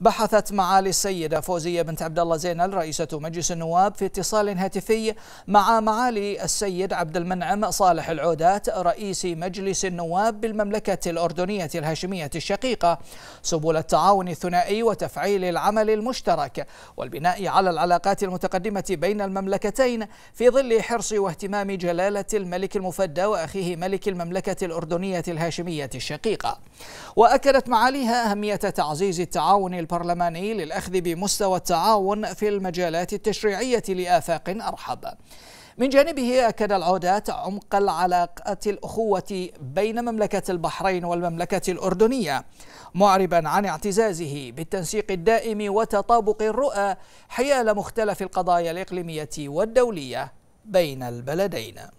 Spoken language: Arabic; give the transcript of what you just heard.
بحثت معالي السيدة فوزية بنت عبد الله زينل رئيسة مجلس النواب في اتصال هاتفي مع معالي السيد عبد المنعم صالح العودات رئيس مجلس النواب بالمملكة الأردنية الهاشمية الشقيقة سبل التعاون الثنائي وتفعيل العمل المشترك والبناء على العلاقات المتقدمة بين المملكتين في ظل حرص واهتمام جلالة الملك المفدى وأخيه ملك المملكة الأردنية الهاشمية الشقيقة وأكدت معاليها أهمية تعزيز التعاون البرلماني للأخذ بمستوى التعاون في المجالات التشريعية لآفاق أرحب من جانبه أكد العودات عمق العلاقة الأخوة بين مملكة البحرين والمملكة الأردنية معربا عن اعتزازه بالتنسيق الدائم وتطابق الرؤى حيال مختلف القضايا الإقليمية والدولية بين البلدين